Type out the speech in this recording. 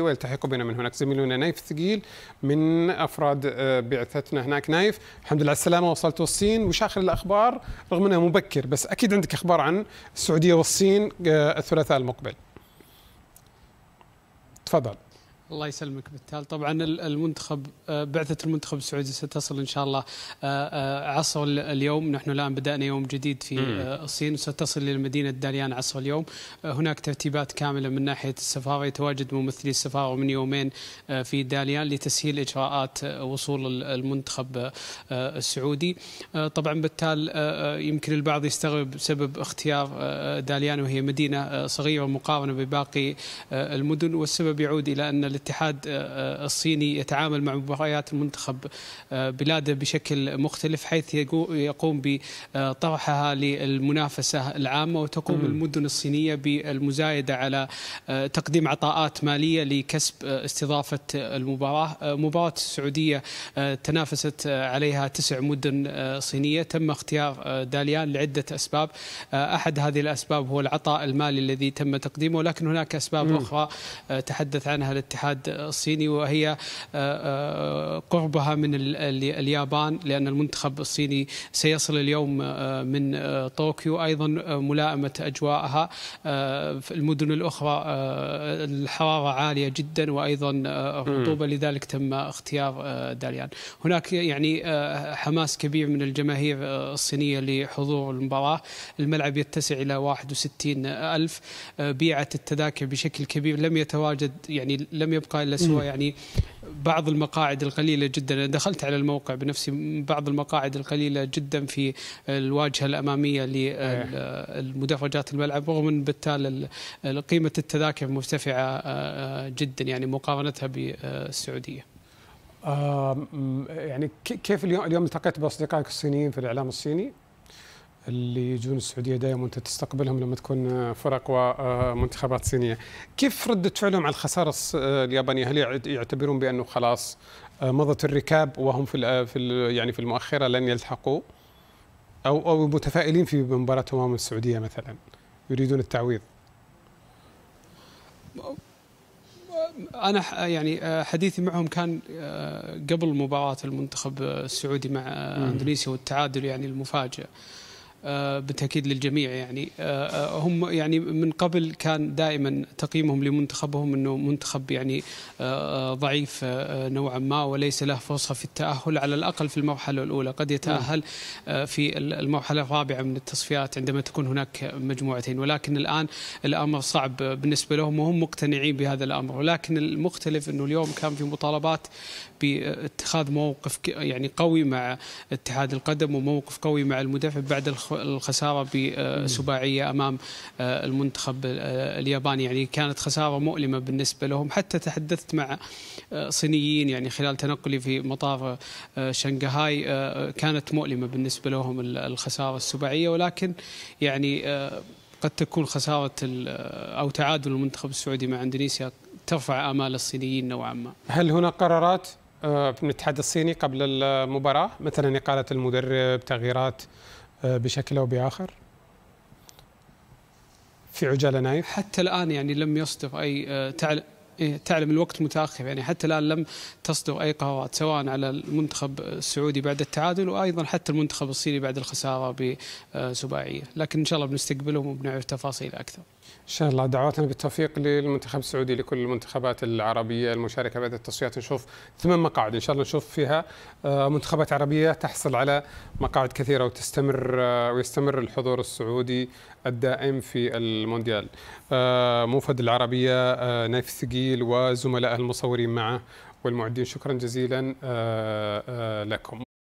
ويلتحق أيوة، بنا من هناك زميلنا نايف ثقيل من افراد آه، بعثتنا هناك نايف الحمد لله على السلامه وصلت الصين وش اخر الاخبار رغم انها مبكر بس اكيد عندك اخبار عن السعوديه والصين آه، الثلاثاء المقبل تفضل الله يسلمك بالتالي طبعا المنتخب آه، بعثه المنتخب السعودي ستصل ان شاء الله آه، آه، عصر اليوم نحن الان بدانا يوم جديد في الصين وستصل الى مدينه داليان عصر اليوم هناك ترتيبات كامله من ناحيه السفاره يتواجد ممثلي السفاره من يومين في داليان لتسهيل اجراءات وصول المنتخب السعودي طبعا بالتالي يمكن البعض يستغرب سبب اختيار داليان وهي مدينه صغيره مقارنه بباقي المدن والسبب يعود الى ان الاتحاد آه، آه، الصيني يتعامل مع مباريات المنتخب آه، بلاده بشكل مختلف حيث يقوم بطرحها للمنافسة العامة وتقوم م. المدن الصينية بالمزايدة على تقديم عطاءات مالية لكسب استضافة المباراة مباراة السعودية تنافست عليها تسع مدن صينية تم اختيار داليان لعدة أسباب أحد هذه الأسباب هو العطاء المالي الذي تم تقديمه ولكن هناك أسباب م. أخرى تحدث عنها الاتحاد الاتحاد الصيني وهي آه، آه، قربها من اليابان لأن المنتخب الصيني سيصل اليوم آه، من طوكيو أيضا ملائمة أجواءها المدن الأخرى الحرارة عالية جدا وأيضا الرطوبة لذلك تم اختيار داليان هناك يعني حماس كبير من الجماهير الصينية لحضور المباراة الملعب يتسع إلى 61 ألف بيعت التذاكر بشكل كبير لم يتواجد يعني لم يبقى الا سوى يعني بعض المقاعد القليله جدا انا دخلت على الموقع بنفسي بعض المقاعد القليله جدا في الواجهه الاماميه لمدرجات الملعب رغم ان بالتالي قيمه التذاكر مرتفعه آه، آه، جدا يعني مقارنتها بالسعوديه. آه، يعني كيف اليوم اليوم التقيت باصدقائك الصينيين في الاعلام الصيني اللي يجون السعوديه دائما وانت تستقبلهم لما تكون آه، فرق ومنتخبات آه، صينيه كيف رده فعلهم على الخساره آه، اليابانيه هل يعتبرون بانه خلاص مضت الركاب وهم في في يعني في المؤخره لن يلحقوا او او متفائلين في مباراتهم امام السعوديه مثلا يريدون التعويض انا يعني حديثي معهم كان قبل مباراه المنتخب السعودي مع اندونيسيا والتعادل يعني المفاجئ آه، بالتاكيد للجميع يعني آه، آه، هم يعني من قبل كان دائما تقييمهم لمنتخبهم انه منتخب يعني ضعيف نوعا ما وليس له فرصه في التاهل على الاقل في المرحله الاولى قد يتاهل نعم. في المرحله الرابعه من التصفيات عندما تكون هناك مجموعتين ولكن الان الامر صعب بالنسبه لهم وهم مقتنعين بهذا الامر ولكن المختلف انه اليوم كان في مطالبات باتخاذ موقف يعني قوي مع اتحاد القدم وموقف قوي مع المدافع بعد الخ... الخساره بسباعيه امام آه، المنتخب آه، الياباني يعني كانت خساره مؤلمه بالنسبه لهم حتى تحدثت مع آه، صينيين يعني خلال تنقلي في مطار شنغهاي كانت مؤلمه بالنسبه لهم الخساره السباعيه ولكن يعني قد تكون خساره او تعادل المنتخب السعودي مع اندونيسيا ترفع امال الصينيين نوعا ما. هل هناك قرارات من الاتحاد الصيني قبل المباراه مثلا اقاله المدرب تغييرات آه، بشكل او باخر في عجاله نايف حتى الان يعني لم يصدر اي آه، تعلم إيه، تعلم الوقت متاخر يعني حتى الان لم تصدر اي قرارات سواء على المنتخب السعودي بعد التعادل وايضا حتى المنتخب الصيني بعد الخساره بسباعيه، لكن ان شاء الله بنستقبلهم وبنعرف تفاصيل اكثر. ان شاء الله دعواتنا بالتوفيق للمنتخب السعودي لكل المنتخبات العربيه المشاركه بهذه التصفيات نشوف ثمان مقاعد ان شاء الله نشوف فيها آه، منتخبات عربيه تحصل على مقاعد كثيره وتستمر آه، ويستمر الحضور السعودي الدائم في المونديال آه، موفد العربيه نايف ثقيل وزملائه المصورين معه والمعدين شكرا جزيلا لكم